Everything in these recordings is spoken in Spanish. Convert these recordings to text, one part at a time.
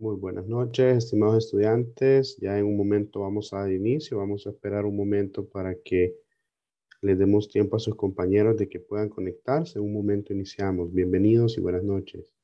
Muy buenas noches, estimados estudiantes. Ya en un momento vamos a dar inicio, vamos a esperar un momento para que les demos tiempo a sus compañeros de que puedan conectarse. Un momento iniciamos. Bienvenidos y buenas noches.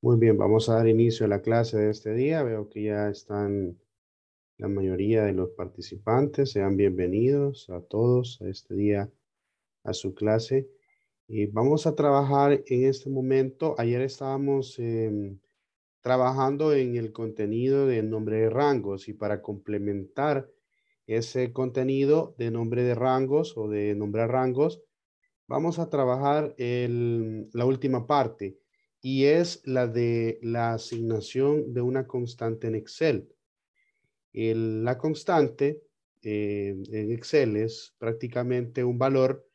Muy bien, vamos a dar inicio a la clase de este día. Veo que ya están la mayoría de los participantes. Sean bienvenidos a todos a este día, a su clase. Y vamos a trabajar en este momento. Ayer estábamos em, trabajando en el contenido de nombre de rangos y para complementar ese contenido de nombre de rangos o de nombrar rangos, vamos a trabajar el, la última parte y es la de la asignación de una constante en Excel. la constante eh, en Excel es prácticamente un valor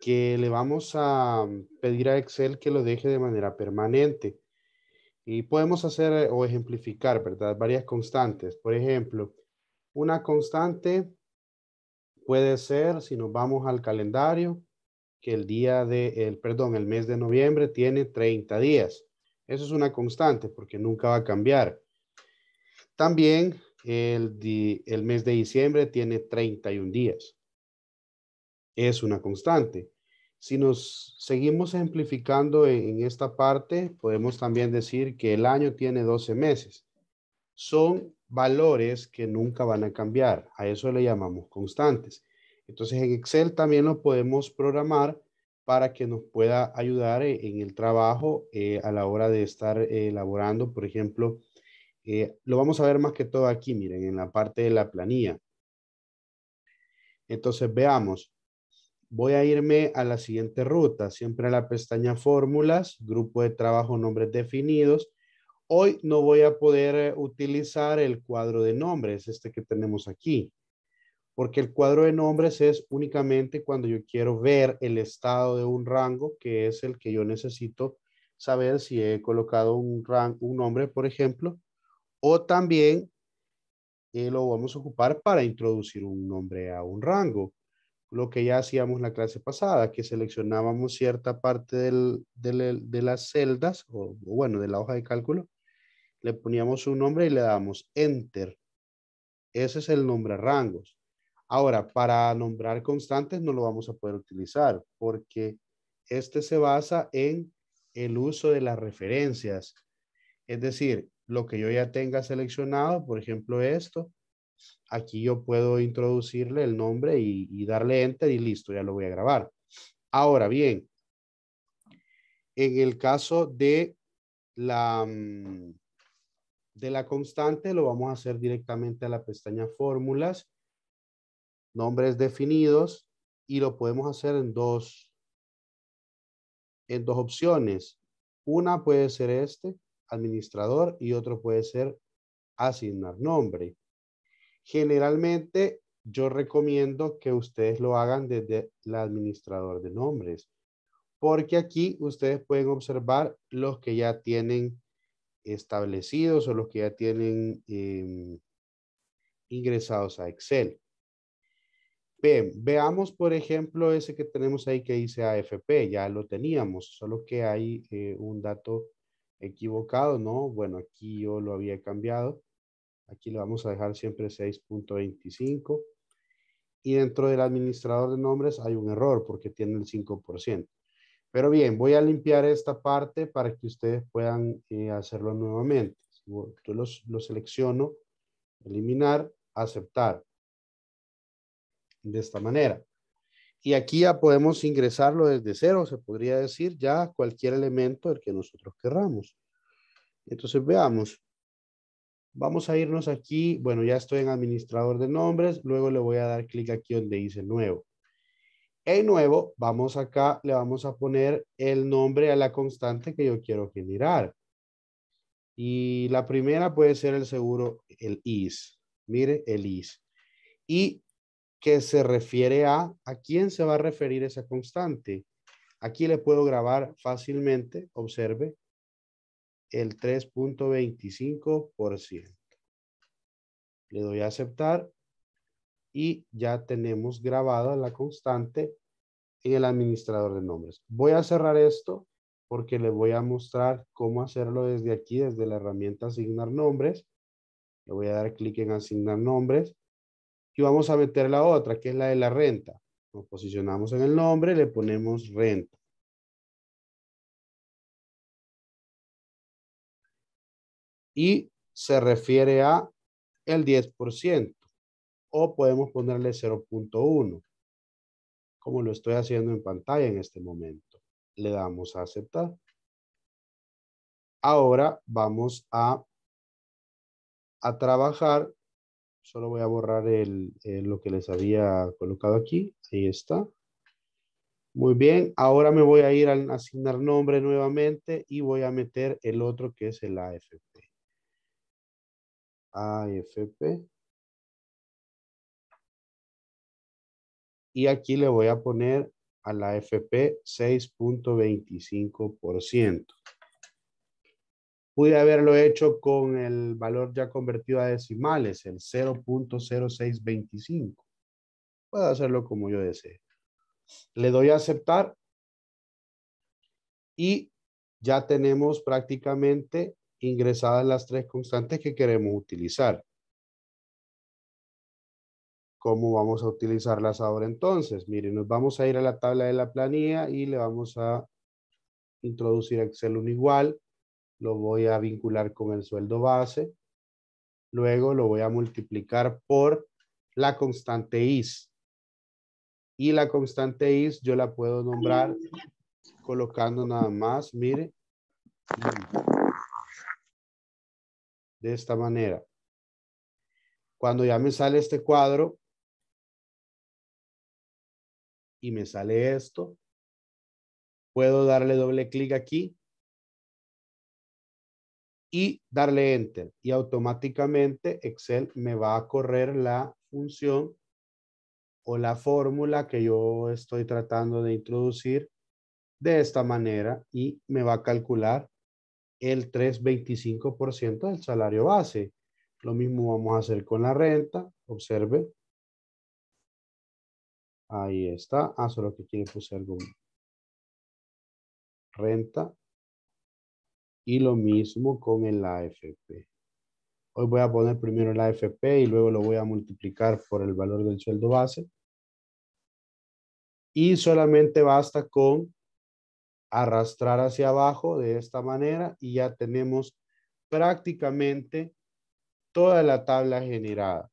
que le vamos a pedir a Excel que lo deje de manera permanente. Y podemos hacer o ejemplificar, ¿verdad? Varias constantes. Por ejemplo, una constante puede ser, si nos vamos al calendario, que el día de, perdón, el mes de noviembre tiene 30 días. Eso es una constante porque nunca va a cambiar. También el, mes de diciembre tiene 31 días. Es una constante. Si nos seguimos ejemplificando en esta parte, podemos también decir que el año tiene 12 meses. Son valores que nunca van a cambiar. A eso le llamamos constantes. Entonces en Excel también lo podemos programar para que nos pueda ayudar e, en el trabajo eh, a la hora de estar eh, elaborando, por ejemplo, eh, lo vamos a ver más que todo aquí, miren, en la parte de la planilla. Entonces veamos, voy a irme a la siguiente ruta, siempre a la pestaña fórmulas, grupo de trabajo, nombres definidos. Hoy no voy a poder utilizar el cuadro de nombres, este que tenemos aquí porque el cuadro de nombres es únicamente cuando yo quiero ver el estado de un rango, que es el que yo necesito saber si he colocado un, un nombre, por ejemplo, o también eh, lo vamos a ocupar para introducir un nombre a un rango, lo que ya hacíamos la clase pasada, que seleccionábamos cierta parte de las celdas, o bueno, de la hoja de cálculo, le poníamos un nombre y le damos Enter. Ese es el nombre a rangos. Ahora, para nombrar constantes no lo vamos a poder utilizar porque este se basa en el uso de las referencias. Es decir, lo que yo ya tenga seleccionado, por ejemplo esto, aquí yo puedo introducirle el nombre y, darle enter y listo, ya lo voy a grabar. Ahora bien, en el caso de la, mm, de la constante, lo vamos a hacer directamente a la pestaña fórmulas nombres definidos y lo podemos hacer en dos, en dos opciones. Una puede ser este, administrador, y otro puede ser asignar nombre. Generalmente yo recomiendo que ustedes lo hagan desde el administrador de nombres, porque aquí ustedes pueden observar los que ya tienen establecidos o los que ya tienen em, ingresados a Excel. Bien, veamos por ejemplo ese que tenemos ahí que dice AFP, ya lo teníamos, solo que hay eh, un dato equivocado, ¿no? Bueno, aquí yo lo había cambiado, aquí lo vamos a dejar siempre 6.25 y dentro del administrador de nombres hay un error porque tiene el 5%. Pero bien, voy a limpiar esta parte para que ustedes puedan eh, hacerlo nuevamente. Yo lo selecciono, eliminar, aceptar de esta manera. Y aquí ya podemos ingresarlo desde cero, se podría decir ya cualquier elemento del que nosotros querramos. Entonces veamos. Vamos a irnos aquí, bueno, ya estoy en administrador de nombres, luego le voy a dar clic aquí donde dice nuevo. En nuevo, vamos acá, le vamos a poner el nombre a la constante que yo quiero generar. Y la primera puede ser el seguro, el is. Mire, el is. Y que se refiere a a quién se va a referir esa constante. Aquí le puedo grabar fácilmente, observe, el 3.25%. Le doy a aceptar y ya tenemos grabada la constante en el administrador de nombres. Voy a cerrar esto porque le voy a mostrar cómo hacerlo desde aquí, desde la herramienta asignar nombres. Le voy a dar clic en asignar nombres y vamos a meter la otra, que es la de la renta. Nos posicionamos en el nombre, le ponemos renta. Y se refiere a el 10%. O podemos ponerle 0.1, como lo estoy haciendo en pantalla en este momento. Le damos a aceptar. Ahora vamos a, a trabajar Solo voy a borrar lo que les había colocado aquí. Ahí está. Muy bien, ahora me voy a ir a asignar nombre nuevamente y voy a meter el otro que es el AFP. AFP. Y aquí le voy a poner a la AFP 6.25% pude haberlo hecho con el valor ya convertido a decimales, el 0.0625. Puedo hacerlo como yo desee. Le doy a aceptar y ya tenemos prácticamente ingresadas las tres constantes que queremos utilizar. ¿Cómo vamos a utilizarlas ahora entonces? Miren, nos vamos a ir a la tabla de la planilla y le vamos a introducir Excel un igual lo voy a vincular con el sueldo base, luego lo voy a multiplicar por la constante is. Y la constante is yo la puedo nombrar colocando nada más, mire, de esta manera. Cuando ya me sale este cuadro y me sale esto, puedo darle doble clic aquí y darle enter y automáticamente Excel me va a correr la función o la fórmula que yo estoy tratando de introducir de esta manera y me va a calcular el 3,25% del salario base. Lo mismo vamos a hacer con la renta. Observe. Ahí está. Ah, solo que quiere puse algún Renta y lo mismo con el AFP. Hoy voy a poner primero el AFP y luego lo voy a multiplicar por el valor del sueldo base. Y solamente basta con arrastrar hacia abajo de esta manera y ya tenemos prácticamente toda la tabla generada.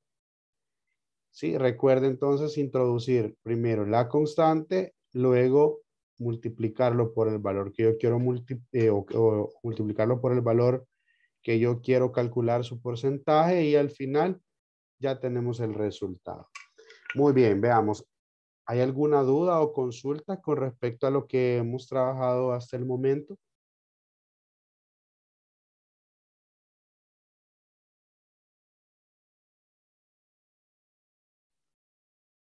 ¿Sí? Recuerda entonces introducir primero la constante, luego multiplicarlo por el valor que yo quiero eh, multiplicarlo por el valor que yo quiero calcular su porcentaje y al final ya tenemos el resultado. Muy bien, veamos. ¿Hay alguna duda o consulta con respecto a lo que hemos trabajado hasta el momento?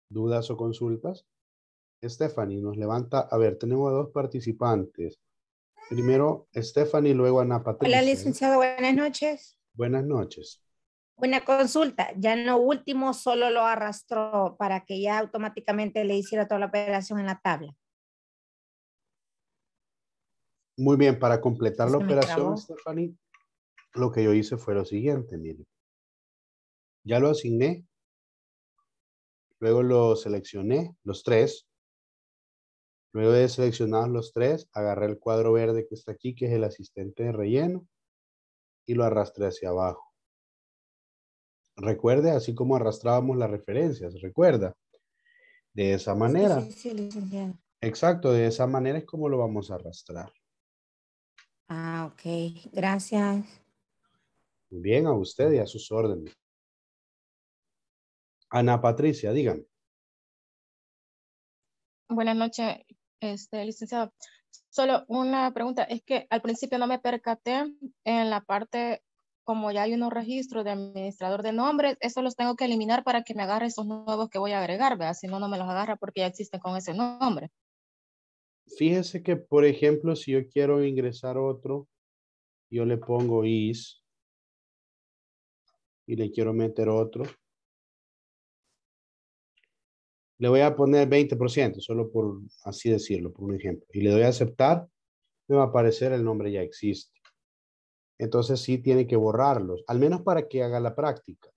¿Dudas o consultas? Stephanie nos levanta. A ver, tenemos a dos participantes. Primero Stephanie, luego Ana Patricia. Hola, licenciado, buenas noches. Buenas noches. Una consulta, ya en lo último solo lo arrastró para que ya automáticamente le hiciera toda la operación en la tabla. Muy bien, para completar la operación, Stephanie, lo que yo hice fue lo siguiente, mire. Ya lo asigné, luego lo seleccioné, los tres, Luego de seleccionar los tres, agarré el cuadro verde que está aquí, que es el asistente de relleno, y lo arrastré hacia abajo. Recuerde, así como arrastrábamos las referencias, recuerda. De esa manera. Exacto, de esa manera es como lo vamos a arrastrar. Ah, ok. Gracias. Bien, a usted y a sus órdenes. Ana Patricia, dígame. Buenas noches. Este, licenciado, solo una pregunta. Es que al principio no me percaté en la parte, como ya hay unos registros de administrador de nombres, eso los tengo que eliminar para que me agarre esos nuevos que voy a agregar, ¿verdad? Si no, no me los agarra porque ya existen con ese nombre. Fíjese que, por ejemplo, si yo quiero ingresar otro, yo le pongo is y le quiero meter otro le voy a poner 20%, solo por así decirlo, por un ejemplo. Y le doy a aceptar, me va a aparecer el nombre ya existe. Entonces sí tiene que borrarlos, al menos para que haga la práctica.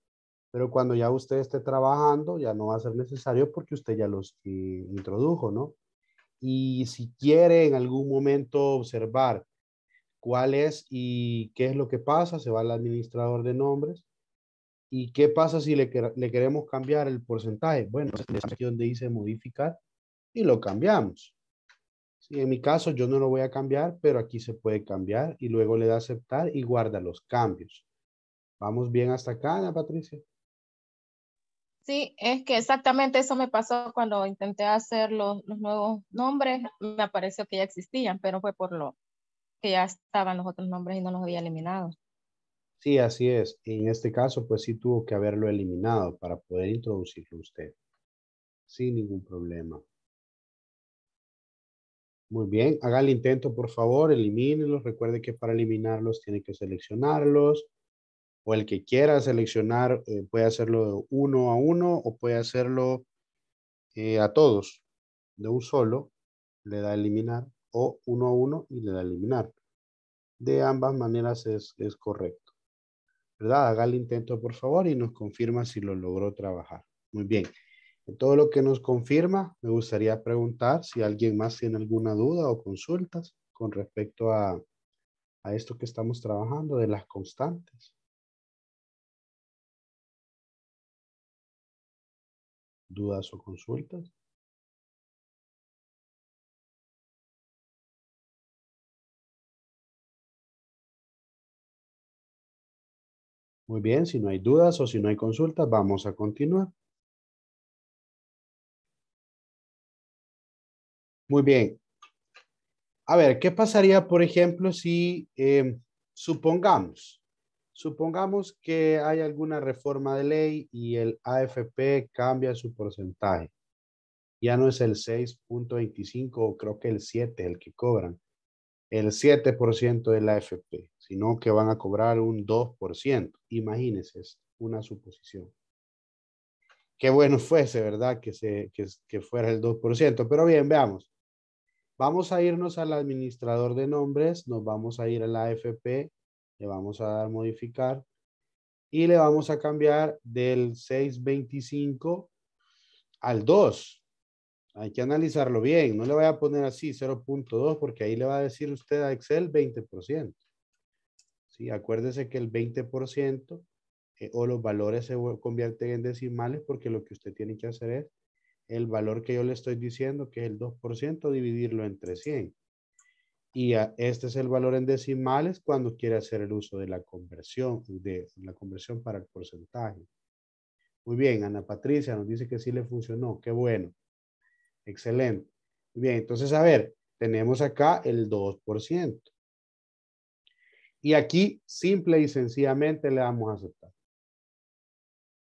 Pero cuando ya usted esté trabajando, ya no va a ser necesario porque usted ya los eh, introdujo, ¿no? Y si quiere en algún momento observar cuál es y qué es lo que pasa, se va al administrador de nombres ¿Y qué pasa si le, queremos cambiar el porcentaje? Bueno, es donde dice modificar y lo cambiamos. en mi caso yo no lo voy a cambiar, pero aquí se puede cambiar y luego le da aceptar y guarda los cambios. ¿Vamos bien hasta acá, Ana Patricia? Sí, es que exactamente eso me pasó cuando intenté hacer los, los, nuevos nombres. Me apareció que ya existían, pero fue por lo que ya estaban los otros nombres y no los había eliminado. Sí, así es. En este caso, pues sí tuvo que haberlo eliminado para poder introducirlo usted. Sin ningún problema. Muy bien, haga el intento, por favor, elimínelos. Recuerde que para eliminarlos tiene que seleccionarlos. O el que quiera seleccionar eh, puede hacerlo de uno a uno o puede hacerlo eh, a todos. De un solo le da eliminar o uno a uno y le da eliminar. De ambas maneras es correcto. ¿verdad? Haga el intento, por favor, y nos confirma si lo logró trabajar. Muy bien. En todo lo que nos confirma, me gustaría preguntar si alguien más tiene alguna duda o consultas con respecto a, a esto que estamos trabajando de las constantes. ¿Dudas o consultas? Muy bien, si no hay dudas o si no hay consultas, vamos a continuar. Muy bien. A ver, ¿qué pasaría, por ejemplo, si em, supongamos, supongamos que hay alguna reforma de ley y el AFP cambia su porcentaje? Ya no es el 6.25 o creo que el 7 el que cobran, el 7% de la AFP, sino que van a cobrar un 2%. Imagínense, es una suposición. Qué bueno fuese, ¿verdad? Que, que fuera el 2%. Pero bien, veamos. Vamos a irnos al administrador de nombres, nos vamos a ir a la AFP, le vamos a dar modificar y le vamos a cambiar del 625 al 2. Hay que analizarlo bien. No le voy a poner así 0.2 porque ahí le va a decir usted a Excel 20%. Sí, acuérdese que el 20% eh, o los valores se convierten en decimales porque lo que usted tiene que hacer es el valor que yo le estoy diciendo, que es el 2%, dividirlo entre 100. Y este es el valor en decimales cuando quiere hacer el uso de la conversión, de la conversión para el porcentaje. Muy bien, Ana Patricia nos dice que sí le funcionó. Qué bueno. Excelente. Bien, entonces, a ver, tenemos acá el 2%. Y aquí, simple y sencillamente, le damos a aceptar.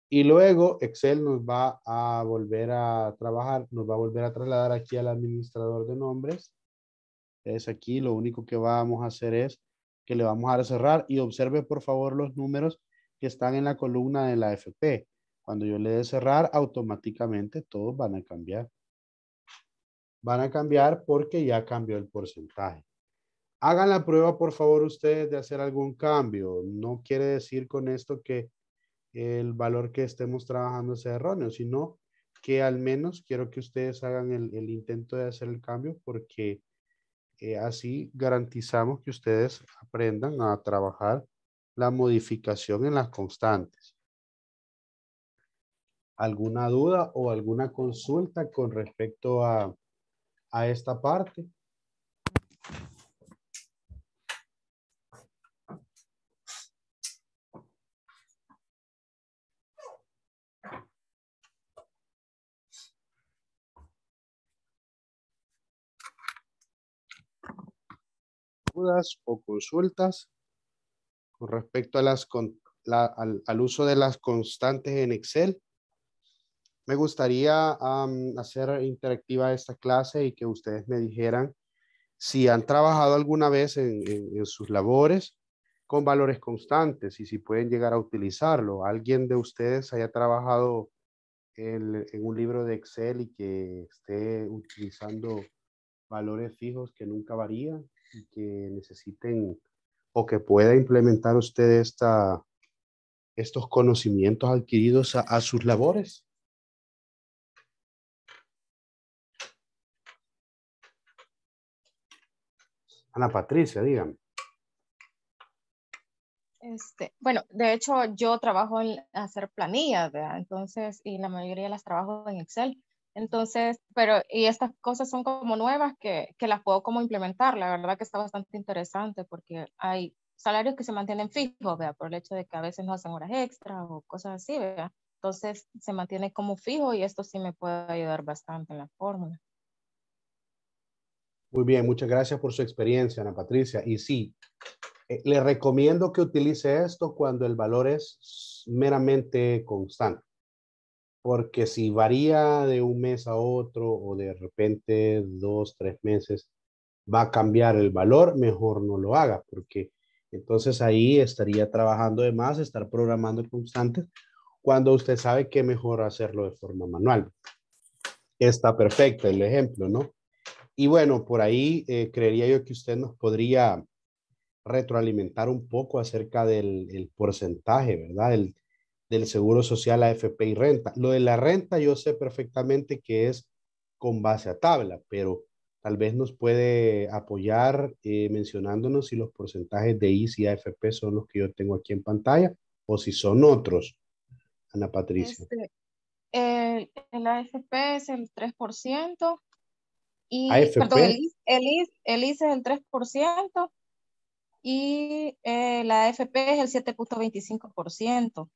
Y luego Excel nos va a volver a trabajar, nos va a volver a trasladar aquí al administrador de nombres. Es aquí, lo único que vamos a hacer es que le vamos a cerrar y observe por favor los números que están en la columna de la FP. Cuando yo le dé cerrar, automáticamente todos van a cambiar van a cambiar porque ya cambió el porcentaje. Hagan la prueba, por favor, ustedes de hacer algún cambio. No quiere decir con esto que el valor que estemos trabajando sea erróneo, sino que al menos quiero que ustedes hagan el, intento de hacer el cambio porque eh, así garantizamos que ustedes aprendan a trabajar la modificación en las constantes. ¿Alguna duda o alguna consulta con respecto a, a esta parte. dudas o consultas con respecto a las, con, la, al uso de las constantes en Excel. Me gustaría hacer interactiva esta clase y que ustedes me dijeran si han trabajado alguna vez en, sus labores con valores constantes y si pueden llegar a utilizarlo. ¿Alguien de ustedes haya trabajado en un libro de Excel y que esté utilizando valores fijos que nunca varían y que necesiten o que pueda implementar ustedes estos conocimientos adquiridos a sus labores. Ana Patricia, dígame. Este, bueno, de hecho yo trabajo en hacer planillas, ¿verdad? Entonces, y la mayoría las trabajo en Excel. Entonces, pero, y estas cosas son como nuevas que, que las puedo como implementar. La verdad que está bastante interesante porque hay salarios que se mantienen fijos, ¿verdad? Por el hecho de que a veces no hacen horas extra o cosas así, ¿verdad? Entonces, se mantiene como fijo y esto sí me puede ayudar bastante en la fórmula. Muy bien, muchas gracias por su experiencia, Ana Patricia. Y sí, eh, le recomiendo que utilice esto cuando el valor es meramente constante. Porque si varía de un mes a otro o de repente dos, tres meses, va a cambiar el valor, mejor no lo haga, porque entonces ahí estaría trabajando de más, estar programando constantes, cuando usted sabe que mejor hacerlo de forma manual. Está perfecto el ejemplo, ¿no? Y bueno, por ahí eh, creería yo que usted nos podría retroalimentar un poco acerca del porcentaje, ¿verdad? del Seguro Social, AFP y renta. Lo de la renta yo sé perfectamente que es con base a tabla, pero tal vez nos puede apoyar eh, mencionándonos si los porcentajes de IS y AFP son los que yo tengo aquí en pantalla o si son otros. Ana Patricia. Este, el, AFP es el 3%, y, el, es el 3% y eh, la AFP es el 7.25%.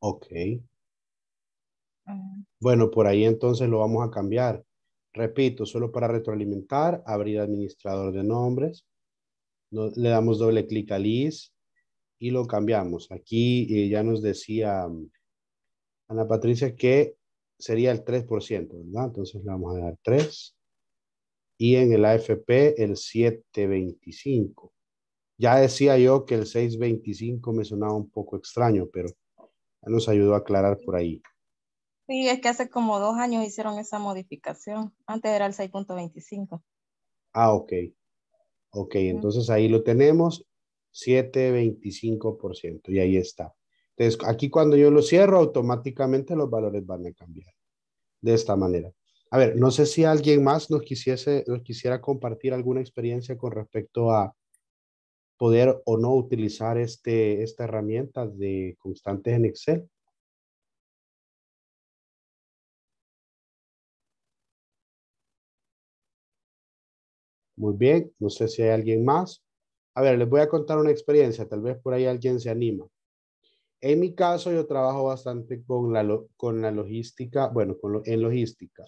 Ok. Bueno, por ahí entonces lo vamos a cambiar. Repito, solo para retroalimentar, abrir administrador de nombres. le damos doble clic al IS y lo cambiamos. Aquí eh, ya nos decía mm, Ana Patricia que sería el 3%, ¿verdad? Entonces le vamos a dar 3 y en el AFP el 725. Ya decía yo que el 625 me sonaba un poco extraño, pero nos ayudó a aclarar por ahí. Sí, es que hace como dos años hicieron esa modificación. Antes era el 6.25. Ah, ok. Ok, entonces ahí lo tenemos, 7.25% y ahí está. Entonces, aquí cuando yo lo cierro, automáticamente los valores van a cambiar de esta manera. A ver, no sé si alguien más nos, quisiera compartir alguna experiencia con respecto a poder o no utilizar este, esta herramienta de constantes en Excel. Muy bien, no sé si hay alguien más. A ver, les voy a contar una experiencia, tal vez por ahí alguien se anima. En mi caso, yo trabajo bastante con la, con la logística, bueno, con en logística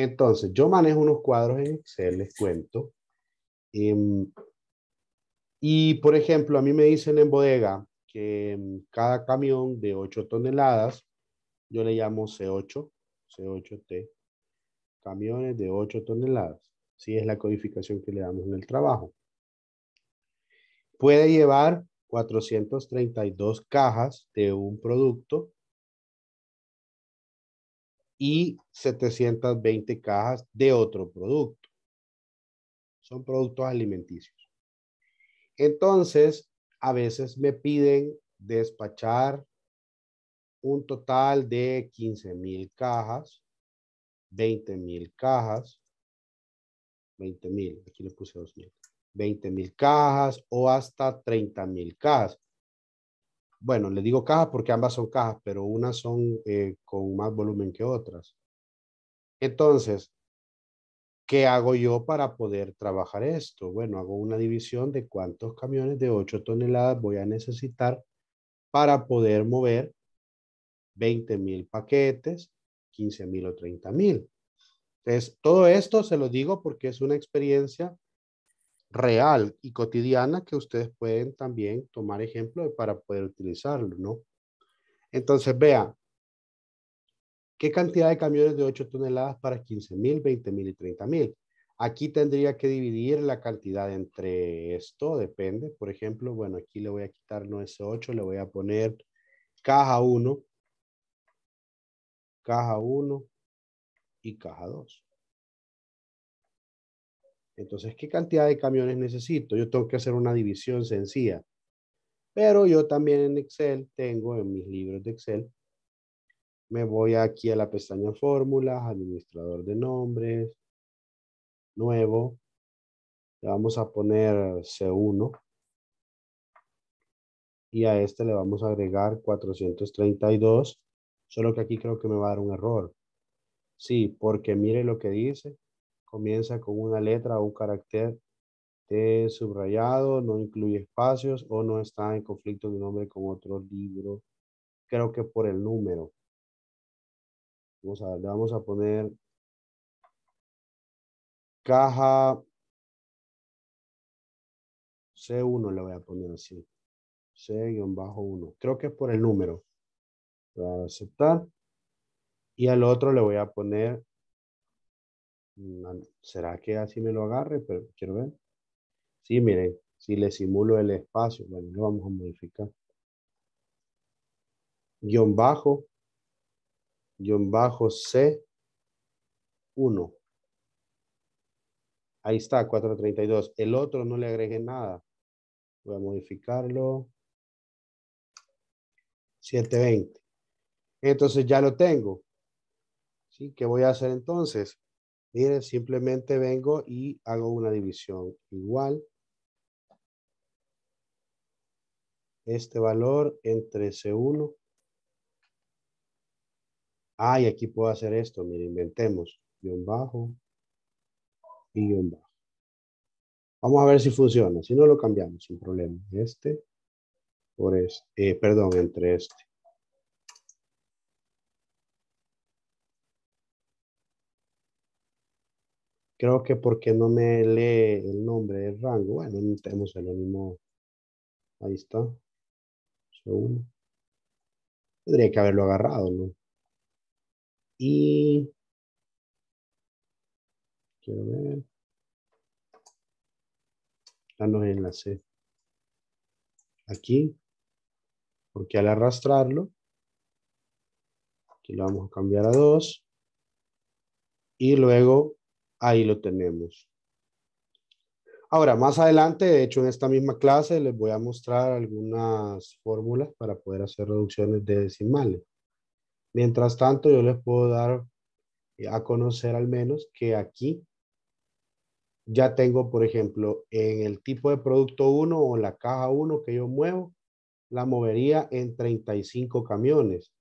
entonces, yo manejo unos cuadros en Excel, les cuento. Em, y, por ejemplo, a mí me dicen en bodega que em, cada camión de 8 toneladas, yo le llamo C8, C8T, camiones de 8 toneladas. si es la codificación que le damos en el trabajo. Puede llevar 432 cajas de un producto y 720 cajas de otro producto. Son productos alimenticios. Entonces, a veces me piden despachar un total de 15 mil cajas, 20 mil cajas, 20 mil, aquí le puse 2 mil, 20 mil cajas o hasta 30 mil cajas bueno, le digo cajas porque ambas son cajas, pero unas son eh, con más volumen que otras. Entonces, ¿qué hago yo para poder trabajar esto? Bueno, hago una división de cuántos camiones de 8 toneladas voy a necesitar para poder mover 20 mil paquetes, 15 mil o 30 mil. Entonces, todo esto se lo digo porque es una experiencia real y cotidiana que ustedes pueden también tomar ejemplo para poder utilizarlo, ¿no? Entonces, vea, ¿qué cantidad de camiones de 8 toneladas para 15.000, mil, mil y 30.000. mil? Aquí tendría que dividir la cantidad entre esto, depende. Por ejemplo, bueno, aquí le voy a quitar no ese 8, le voy a poner caja 1, caja 1 y caja 2. Entonces, ¿qué cantidad de camiones necesito? Yo tengo que hacer una división sencilla. Pero yo también en Excel tengo, en mis libros de Excel, me voy aquí a la pestaña fórmulas, administrador de nombres, nuevo. Le vamos a poner C1. Y a este le vamos a agregar 432. Solo que aquí creo que me va a dar un error. Sí, porque mire lo que dice comienza con una letra o un carácter subrayado, no incluye espacios o no está en conflicto de nombre con otro libro. Creo que por el número. Vamos a, le vamos a poner caja C1 le voy a poner así. C-1. Creo que es por el número. Voy a aceptar. Y al otro le voy a poner Ah, ¿Será que así me lo agarre? Pero quiero ver. Sí, miren, si le simulo el espacio, bueno, lo vamos a modificar. Guión bajo, guión bajo C, 1. Ahí está, 432. El otro no le agregué nada. Voy a modificarlo. 720. Entonces ya lo tengo. ¿Sí? ¿Qué voy a hacer entonces? Miren, simplemente vengo y hago una división igual. Este valor entre C1. Ah, y aquí puedo hacer esto. Miren, inventemos. Guión bajo y un bajo. Vamos a ver si funciona. Si no, lo cambiamos sin problema. Este por este. perdón, entre este. creo que porque no me lee el nombre del rango. Bueno, tenemos el mismo. Ahí está. Segundo. Tendría que haberlo agarrado, ¿no? Y... Quiero ver. Ya ah, no enlace. Aquí. Porque al arrastrarlo, aquí lo vamos a cambiar a 2. Y luego Ahí lo tenemos. Ahora, más adelante, de hecho, en esta misma clase les voy a mostrar algunas fórmulas para poder hacer reducciones de decimales. Mientras tanto, yo les puedo dar a conocer al menos que aquí ya tengo, por ejemplo, en el tipo de producto 1 o la caja 1 que yo muevo, la movería en 35 camiones.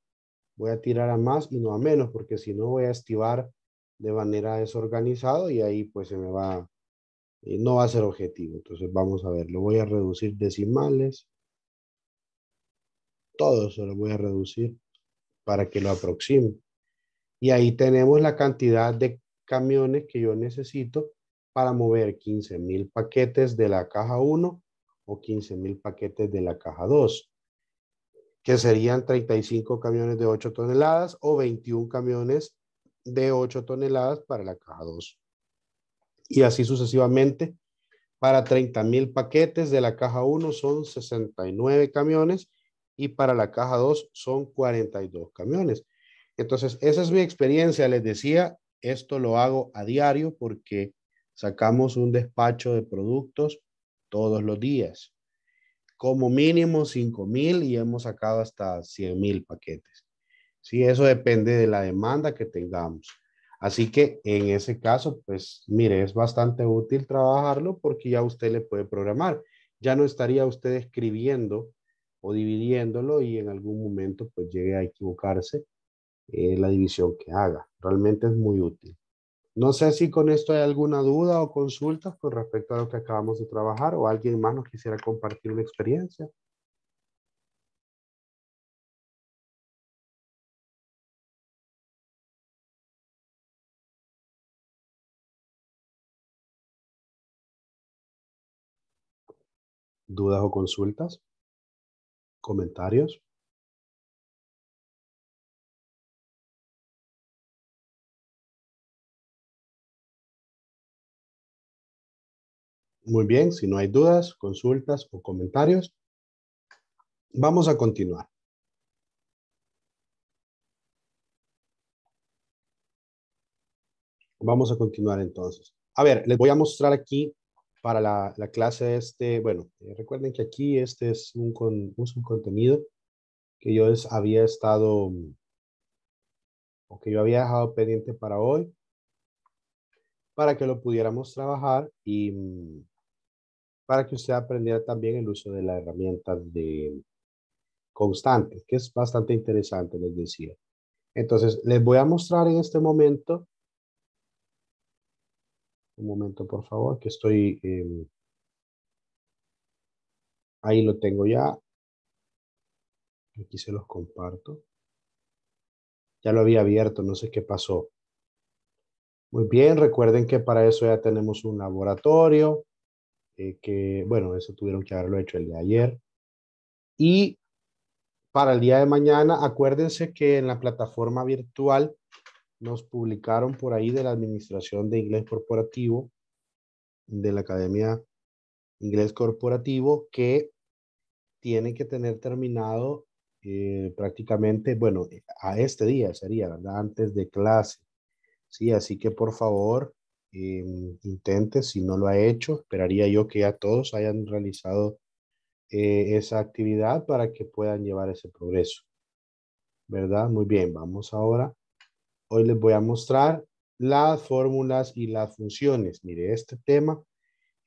Voy a tirar a más y no a menos, porque si no voy a estivar de manera desorganizado y ahí pues se me va, eh, no va a ser objetivo. Entonces vamos a ver, lo voy a reducir decimales. Todo se lo voy a reducir para que lo aproxime. Y ahí tenemos la cantidad de camiones que yo necesito para mover 15 mil paquetes de la caja 1 o 15 mil paquetes de la caja 2, que serían 35 camiones de 8 toneladas o 21 camiones de 8 toneladas para la caja 2. Y así sucesivamente, para 30 mil paquetes de la caja 1 son 69 camiones y para la caja 2 son 42 camiones. Entonces, esa es mi experiencia. Les decía, esto lo hago a diario porque sacamos un despacho de productos todos los días. Como mínimo 5 mil y hemos sacado hasta 100 mil paquetes. ¿sí? Eso depende de la demanda que tengamos. Así que en ese caso, pues mire, es bastante útil trabajarlo porque ya usted le puede programar. Ya no estaría usted escribiendo o dividiéndolo y en algún momento pues llegue a equivocarse eh, la división que haga. Realmente es muy útil. No sé si con esto hay alguna duda o consulta con respecto a lo que acabamos de trabajar o alguien más nos quisiera compartir una experiencia. dudas o consultas, comentarios. Muy bien, si no hay dudas, consultas o comentarios, vamos a continuar. Vamos a continuar entonces. A ver, les voy a mostrar aquí para la, la clase este, bueno, eh, recuerden que aquí este es un, contenido un que yo es, había estado, mm, o que yo había dejado pendiente para hoy, para que lo pudiéramos trabajar y mm, para que usted aprendiera también el uso de la herramienta de mm, constantes, que es bastante interesante, les decía. Entonces, les voy a mostrar en este momento un momento, por favor, que estoy... Em, ahí lo tengo ya. Aquí se los comparto. Ya lo había abierto, no sé qué pasó. Muy bien, recuerden que para eso ya tenemos un laboratorio, eh, que, bueno, eso tuvieron que haberlo hecho el de ayer. Y para el día de mañana, acuérdense que en la plataforma virtual nos publicaron por ahí de la Administración de Inglés Corporativo, de la Academia Inglés Corporativo, que tiene que tener terminado eh, prácticamente, bueno, eh, a este día sería, ¿verdad? Antes de clase. Sí, así que por favor, eh, intente, si no lo ha hecho, esperaría yo que ya todos hayan realizado esa actividad para que puedan llevar ese progreso. ¿Verdad? Muy bien, vamos ahora Hoy les voy a mostrar las fórmulas y las funciones. Mire, este tema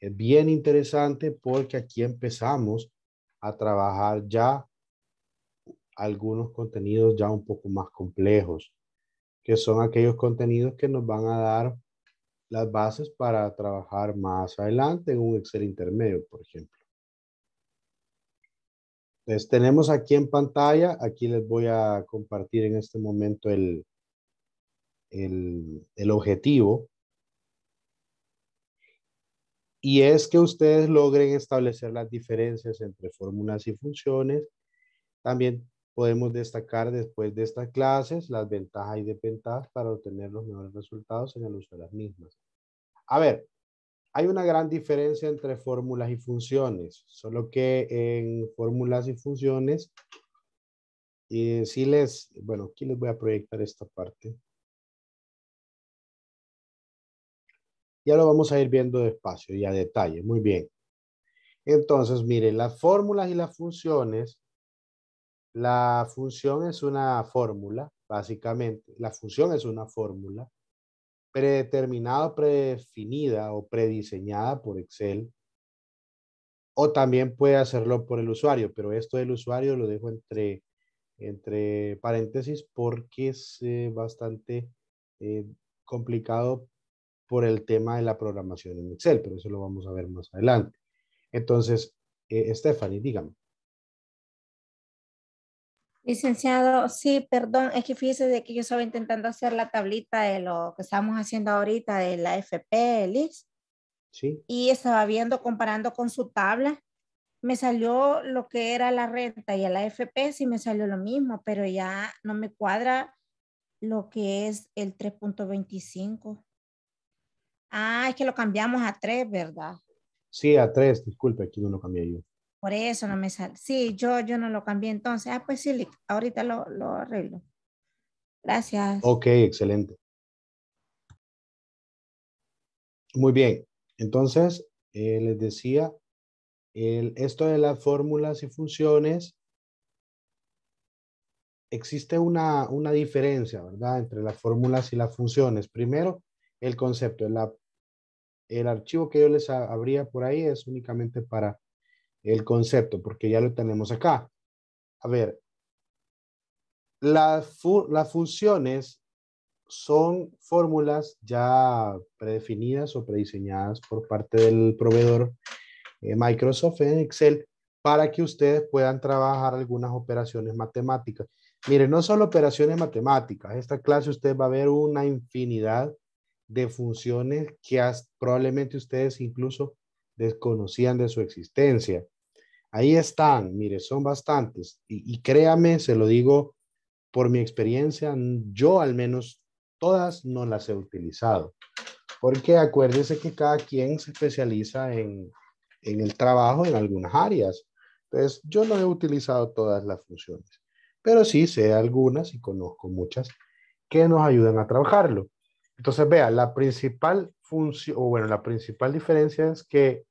es bien interesante porque aquí empezamos a trabajar ya algunos contenidos ya un poco más complejos, que son aquellos contenidos que nos van a dar las bases para trabajar más adelante en un Excel intermedio, por ejemplo. Entonces, tenemos aquí en pantalla, aquí les voy a compartir en este momento el, el, objetivo y es que ustedes logren establecer las diferencias entre fórmulas y funciones. También podemos destacar después de estas clases las ventajas y desventajas para obtener los mejores resultados en el uso de las mismas. A ver, hay una gran diferencia entre fórmulas y funciones, solo que en fórmulas y funciones, y eh, si les, bueno, aquí les voy a proyectar esta parte. Ya lo vamos a ir viendo despacio y a detalle. Muy bien. Entonces, miren, las fórmulas y las funciones. La función es una fórmula, básicamente. La función es una fórmula predeterminada, predefinida o prediseñada por Excel. O también puede hacerlo por el usuario, pero esto del usuario lo dejo entre, entre paréntesis porque es eh, bastante eh, complicado por el tema de la programación en Excel, pero eso lo vamos a ver más adelante. Entonces, eh, Stephanie, dígame. Licenciado, sí, perdón, es que fíjese de que yo estaba intentando hacer la tablita de lo que estamos haciendo ahorita de la FP, Liz. Sí. Y estaba viendo, comparando con su tabla, me salió lo que era la renta y a la FP sí me salió lo mismo, pero ya no me cuadra lo que es el 3.25. Ah, es que lo cambiamos a tres, ¿verdad? Sí, a tres, disculpe, aquí no lo cambié yo. Por eso no me sale. Sí, yo, yo no lo cambié entonces. Ah, pues sí, ahorita lo, arreglo. Gracias. Ok, excelente. Muy bien. Entonces, eh, les decía, esto de las fórmulas y funciones, existe una, diferencia, ¿verdad? Entre las fórmulas y las funciones. Primero, el concepto. de La, el archivo que yo les abría por ahí es únicamente para el concepto, porque ya lo tenemos acá. A ver, las, funciones son fórmulas ya predefinidas o prediseñadas por parte del proveedor eh, Microsoft en Excel para que ustedes puedan trabajar algunas operaciones matemáticas. Miren, no solo operaciones matemáticas, esta clase usted va a ver una infinidad de funciones que probablemente ustedes incluso desconocían de su existencia. Ahí están, mire, son bastantes. Y, créame, se lo digo por mi experiencia, yo al menos todas no las he utilizado. Porque acuérdese que cada quien se especializa en, en el trabajo en algunas áreas. Entonces, yo no he utilizado todas las funciones, pero sí sé algunas y conozco muchas que nos ayudan a trabajarlo. Entonces, vea, la principal función, o bueno, la principal diferencia es que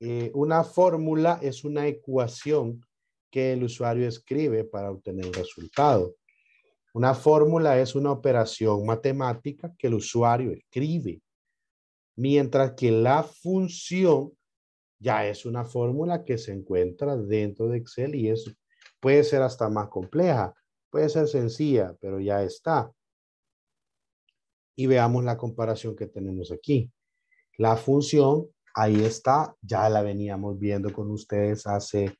eh, una fórmula es una ecuación que el usuario escribe para obtener un resultado. Una fórmula es una operación matemática que el usuario escribe, mientras que la función ya es una fórmula que se encuentra dentro de Excel y eso puede ser hasta más compleja, puede ser sencilla, pero ya está y veamos la comparación que tenemos aquí. La función, ahí está, ya la veníamos viendo con ustedes hace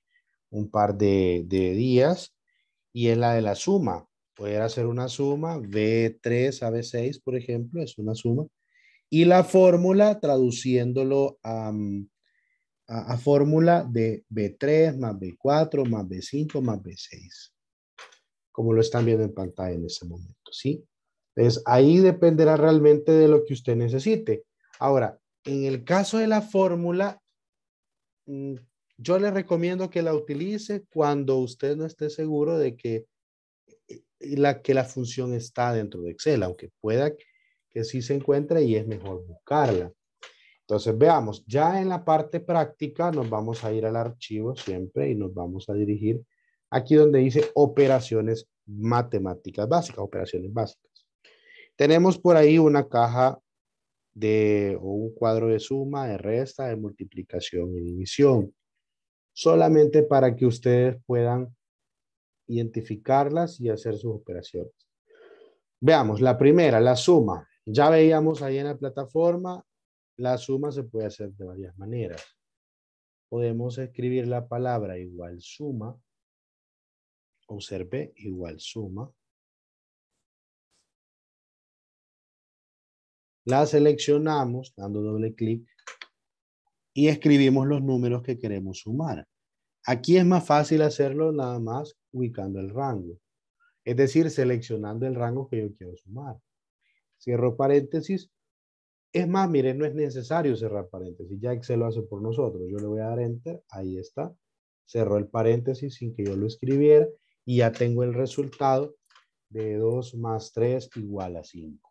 un par de, días, y es la de la suma. Poder hacer una suma, B3 a B6, por ejemplo, es una suma. Y la fórmula, traduciéndolo a, mm, fórmula de B3 más B4 más B5 más B6, como lo están viendo en pantalla en este momento, ¿sí? Entonces, ahí dependerá realmente de lo que usted necesite. Ahora, en el caso de la fórmula, mm, yo le recomiendo que la utilice cuando usted no esté seguro de que eh, la, que la función está dentro de Excel, aunque pueda que sí se encuentre y es mejor buscarla. Entonces, veamos, ya en la parte práctica nos vamos a ir al archivo siempre y nos vamos a dirigir aquí donde dice operaciones matemáticas básicas, operaciones básicas. Tenemos por ahí una caja de o un cuadro de suma, de resta, de multiplicación y división. Solamente para que ustedes puedan identificarlas y hacer sus operaciones. Veamos, la primera, la suma. Ya veíamos ahí en la plataforma, la suma se puede hacer de varias maneras. Podemos escribir la palabra igual suma. Observe, igual suma. La seleccionamos dando doble clic y escribimos los números que queremos sumar. Aquí es más fácil hacerlo nada más ubicando el rango. Es decir, seleccionando el rango que yo quiero sumar. Cierro paréntesis. Es más, miren, no es necesario cerrar paréntesis. Ya Excel lo hace por nosotros. Yo le voy a dar Enter. Ahí está. Cerró el paréntesis sin que yo lo escribiera. Y ya tengo el resultado de 2 más 3 igual a 5.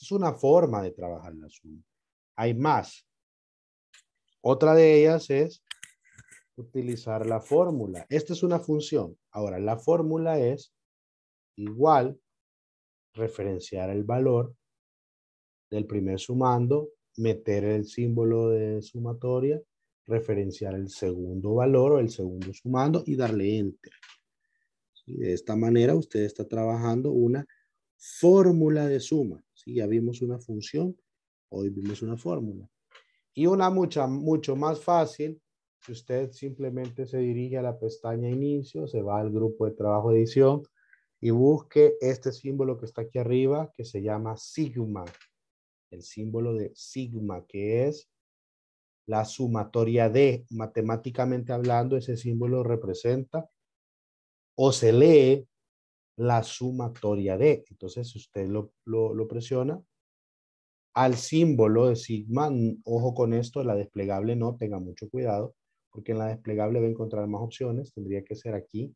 Es una forma de trabajar la suma. Hay más. Otra de ellas es utilizar la fórmula. Esta es una función. Ahora, la fórmula es igual referenciar el valor del primer sumando, meter el símbolo de sumatoria, referenciar el segundo valor o el segundo sumando y darle enter. De esta manera usted está trabajando una fórmula de suma. si Ya vimos una función, hoy vimos una fórmula. Y una mucha, mucho más fácil, si usted simplemente se dirige a la pestaña inicio, se va al grupo de trabajo edición y busque este símbolo que está aquí arriba, que se llama sigma. El símbolo de sigma, que es la sumatoria de, matemáticamente hablando, ese símbolo representa o se lee la sumatoria de. Entonces, si usted lo, lo, lo presiona, al símbolo de sigma, ojo con esto, la desplegable no, tenga mucho cuidado, porque en la desplegable va a encontrar más opciones, tendría que ser aquí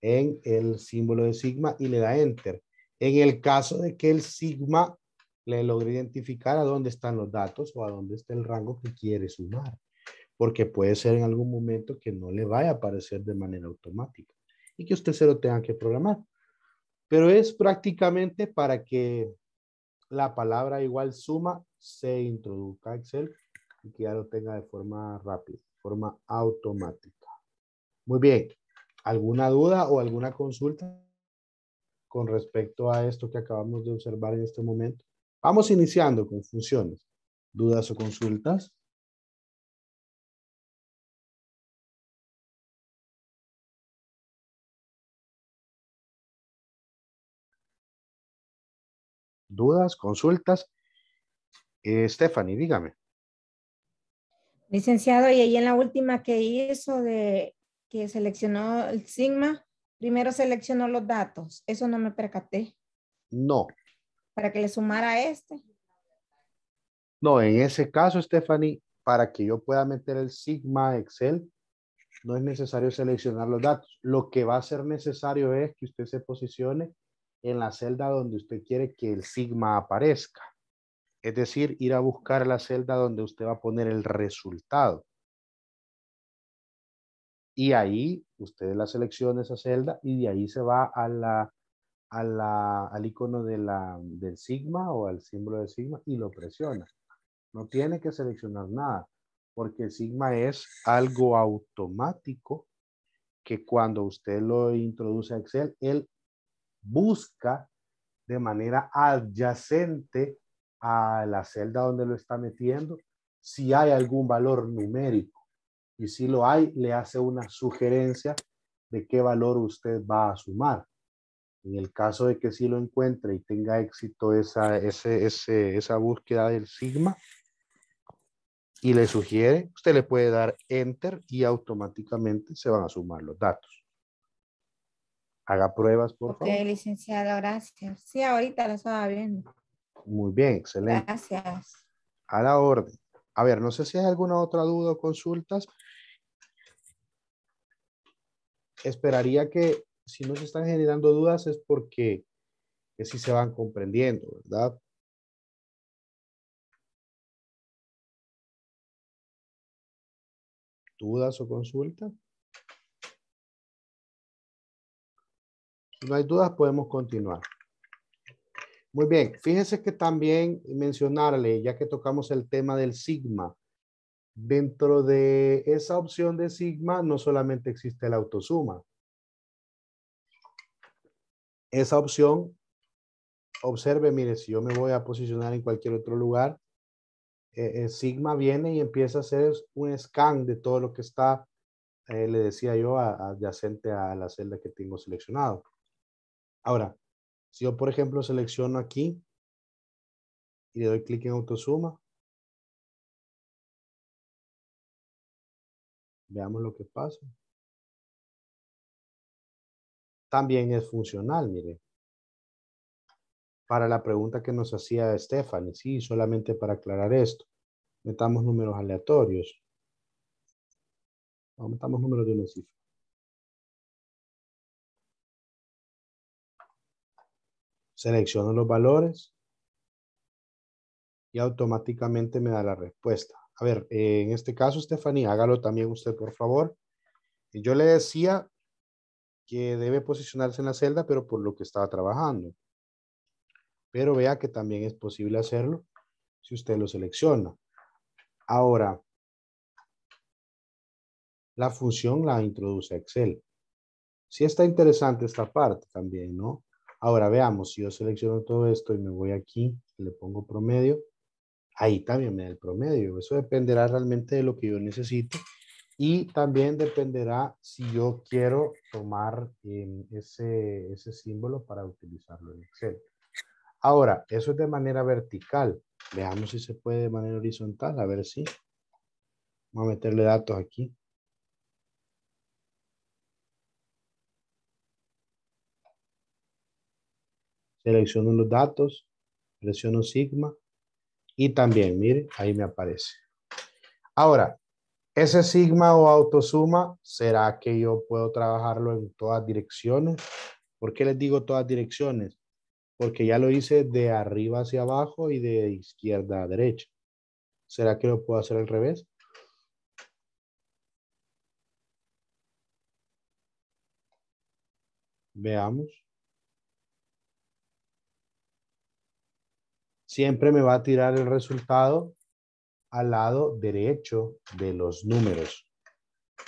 en el símbolo de sigma y le da enter. En el caso de que el sigma le logre identificar a dónde están los datos o a dónde está el rango que quiere sumar, porque puede ser en algún momento que no le vaya a aparecer de manera automática y que usted se lo tenga que programar pero es prácticamente para que la palabra igual suma se introduzca a Excel y que ya lo tenga de forma rápida, de forma automática. Muy bien, ¿alguna duda o alguna consulta con respecto a esto que acabamos de observar en este momento? Vamos iniciando con funciones. ¿Dudas o consultas? dudas, consultas. Eh, Stephanie, dígame. Licenciado, y ahí en la última que hizo de que seleccionó el Sigma, primero seleccionó los datos. Eso no me percaté. No. Para que le sumara a este. No, en ese caso, Stephanie, para que yo pueda meter el Sigma Excel, no es necesario seleccionar los datos. Lo que va a ser necesario es que usted se posicione en la celda donde usted quiere que el sigma aparezca. Es decir, ir a buscar la celda donde usted va a poner el resultado. Y ahí usted la selecciona esa celda y de ahí se va a la, a la, al icono de la, del sigma o al símbolo del sigma y lo presiona. No tiene que seleccionar nada porque el sigma es algo automático que cuando usted lo introduce a Excel, él busca de manera adyacente a la celda donde lo está metiendo si hay algún valor numérico. Y si lo hay, le hace una sugerencia de qué valor usted va a sumar. En el caso de que sí lo encuentre y tenga éxito esa, esa búsqueda del sigma y le sugiere, usted le puede dar enter y automáticamente se van a sumar los datos. Haga pruebas, por favor. Ok, licenciado, gracias. Sí, ahorita lo estaba viendo. Muy bien, excelente. Gracias. A la orden. A ver, no sé si hay alguna otra duda o consultas. Esperaría que si no se están generando dudas es porque que sí se van comprendiendo, ¿verdad? ¿Dudas o consultas? No hay dudas, podemos continuar. Muy bien, fíjese que también mencionarle, ya que tocamos el tema del sigma, dentro de esa opción de sigma no solamente existe la autosuma. Esa opción, observe, mire, si yo me voy a posicionar en cualquier otro lugar, eh, eh, sigma viene y empieza a hacer un scan de todo lo que está, eh, le decía yo, adyacente a la celda que tengo seleccionado. Ahora, si yo, por ejemplo, selecciono aquí y le doy clic en autosuma, veamos lo que pasa. También es funcional, mire. Para la pregunta que nos hacía Stephanie, sí, solamente para aclarar esto. Metamos números aleatorios. No, metamos números de una cifra. Selecciono los valores y automáticamente me da la respuesta. A ver, eh, en este caso, Estefanía, hágalo también usted, por favor. Eh, yo le decía que debe posicionarse en la celda, pero por lo que estaba trabajando. Pero vea que también es posible hacerlo si usted lo selecciona. Ahora, la función la introduce a Excel. Si está interesante esta parte también, ¿no? Ahora veamos, si yo selecciono todo esto y me voy aquí, le pongo promedio, ahí también me da el promedio. Eso dependerá realmente de lo que yo necesito. y también dependerá si yo quiero tomar em, ese, ese símbolo para utilizarlo en Excel. Ahora, eso es de manera vertical. Veamos si se puede de manera horizontal, a ver si. Vamos a meterle datos aquí. selecciono los datos, presiono sigma y también, mire, ahí me aparece. Ahora, ese sigma o autosuma, ¿será que yo puedo trabajarlo en todas direcciones? ¿Por qué les digo todas direcciones? Porque ya lo hice de arriba hacia abajo y de izquierda a derecha. ¿Será que lo puedo hacer al revés? Veamos. siempre me va a tirar el resultado al lado derecho de los números.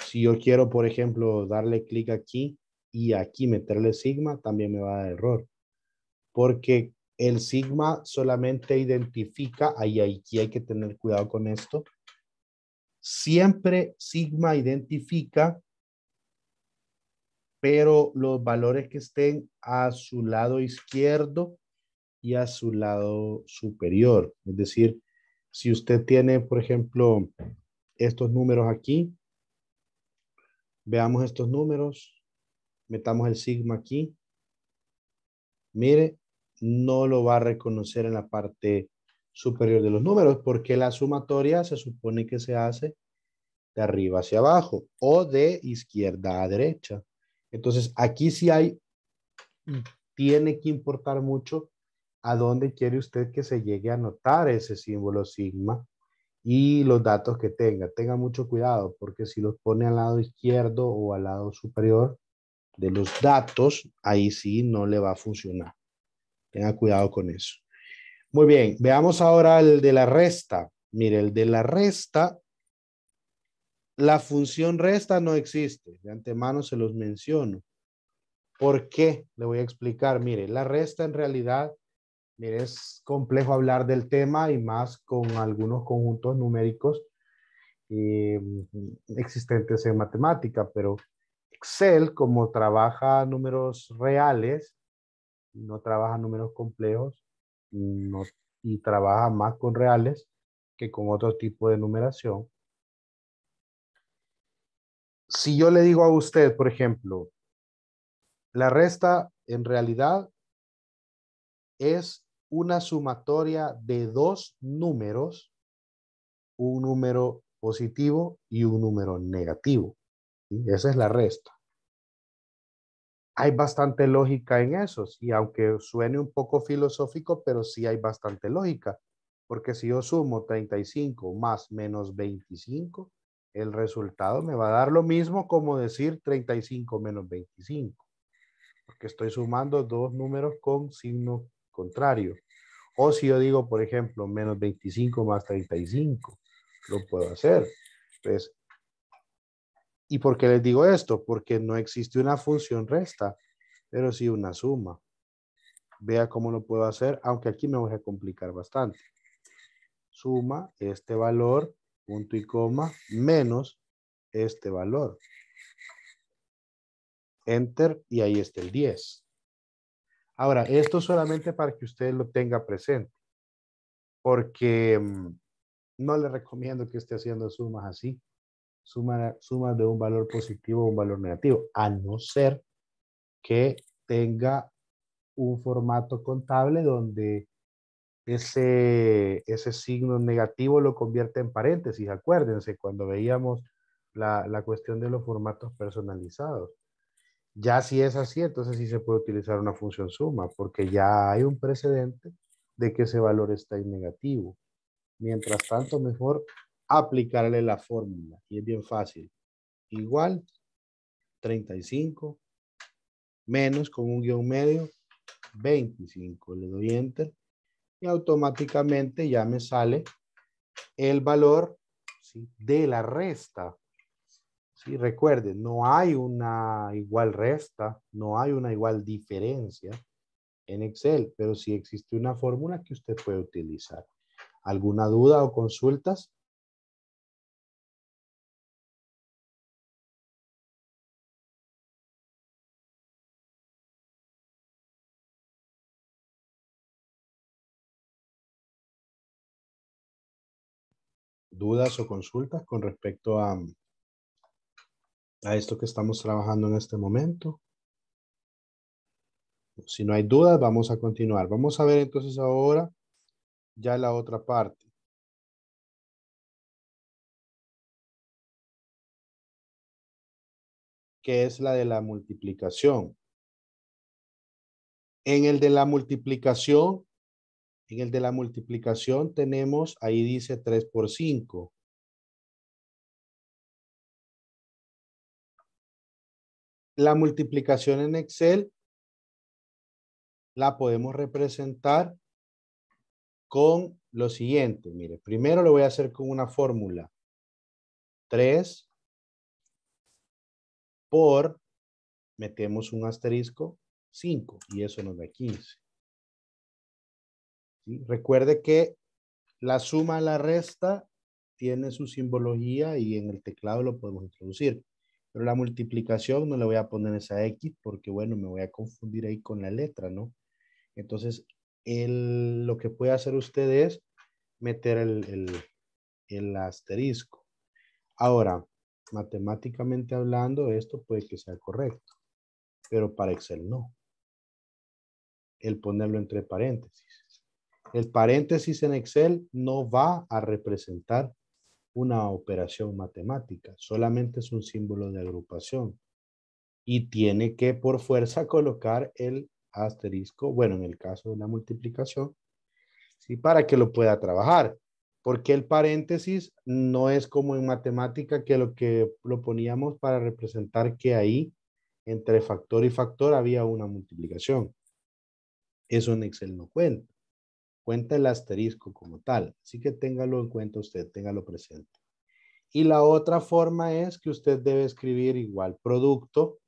Si yo quiero, por ejemplo, darle clic aquí y aquí meterle sigma, también me va a dar error. Porque el sigma solamente identifica, ahí aquí hay que tener cuidado con esto. Siempre sigma identifica, pero los valores que estén a su lado izquierdo y a su lado superior. Es decir, si usted tiene, por ejemplo, estos números aquí, veamos estos números, metamos el sigma aquí, mire, no lo va a reconocer en la parte superior de los números porque la sumatoria se supone que se hace de arriba hacia abajo o de izquierda a derecha. Entonces, aquí sí hay, tiene que importar mucho a dónde quiere usted que se llegue a notar ese símbolo sigma y los datos que tenga. Tenga mucho cuidado porque si los pone al lado izquierdo o al lado superior de los datos, ahí sí no le va a funcionar. Tenga cuidado con eso. Muy bien, veamos ahora el de la resta. Mire, el de la resta, la función resta no existe. De antemano se los menciono. ¿Por qué? Le voy a explicar. Mire, la resta en realidad es complejo hablar del tema y más con algunos conjuntos numéricos eh, existentes en matemática, pero Excel, como trabaja números reales, no trabaja números complejos y trabaja más con reales que con otro tipo de numeración. Si yo le digo a usted, por ejemplo, la resta en realidad es una sumatoria de dos números, un número positivo y un número negativo. Y Esa es la resta. Hay bastante lógica en eso, y aunque suene un poco filosófico, pero sí hay bastante lógica, porque si yo sumo 35 más menos 25, el resultado me va a dar lo mismo como decir 35 menos 25, porque estoy sumando dos números con signo contrario. O si yo digo, por ejemplo, menos 25 más 35, lo puedo hacer. ¿y por qué les digo esto? Porque no existe una función resta, pero sí una suma. Vea cómo lo puedo hacer, aunque aquí me voy a complicar bastante. Suma este valor, punto y coma, menos este valor. Enter y ahí está el 10. Ahora, esto solamente para que usted lo tenga presente, porque mm, no le recomiendo que esté haciendo sumas así, sumas de un valor positivo o un valor negativo, a no ser que tenga un formato contable donde ese, signo negativo lo convierte en paréntesis. Acuérdense, cuando veíamos la cuestión de los formatos personalizados, ya si es así, entonces sí se puede utilizar una función suma, porque ya hay un precedente de que ese valor está en negativo. Mientras tanto, mejor aplicarle la fórmula. Y es bien fácil. Igual, 35, menos con un guión medio, 25. Le doy enter y automáticamente ya me sale el valor de la resta Sí, recuerden, no hay una igual resta, no hay una igual diferencia en Excel, pero sí existe una fórmula que usted puede utilizar. ¿Alguna duda o consultas? dudas o consultas con respecto a, a esto que estamos trabajando en este momento. Si no hay dudas, vamos a continuar. Vamos a ver entonces ahora ya la otra parte. que es la de la multiplicación. En el de la multiplicación, en el de la multiplicación tenemos, ahí dice 3 por 5. La multiplicación en Excel la podemos representar con lo siguiente. Mire, primero lo voy a hacer con una fórmula. 3 por, metemos un asterisco, 5. Y eso nos da 15. Recuerde que la suma, la resta, tiene su simbología y en el teclado lo podemos introducir. Pero la multiplicación no le voy a poner esa X porque, bueno, me voy a confundir ahí con la letra, ¿no? Entonces, el, lo que puede hacer usted es meter el, el asterisco. Ahora, matemáticamente hablando, esto puede que sea correcto, pero para Excel no. El ponerlo entre paréntesis. El paréntesis en Excel no va a representar una operación matemática, solamente es un símbolo de agrupación y tiene que por fuerza colocar el asterisco, bueno, en el caso de la multiplicación, ¿sí? para que lo pueda trabajar, porque el paréntesis no es como en matemática que lo que lo poníamos para representar que ahí entre factor y factor había una multiplicación. Eso en Excel no cuenta cuenta el asterisco como tal. Así que téngalo en cuenta usted, téngalo presente. Y la otra forma es que usted debe escribir igual producto.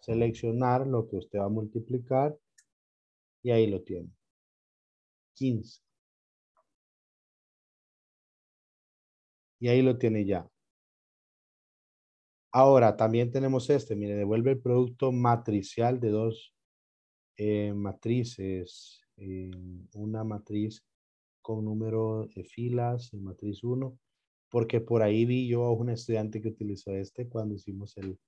Seleccionar lo que usted va a multiplicar. Y ahí lo tiene. 15. Y ahí lo tiene ya. Ahora, también tenemos este, mire, devuelve el producto matricial de dos eh, matrices, eh, una matriz con número de filas en matriz 1, porque por ahí vi yo a un estudiante que utilizó este cuando hicimos el,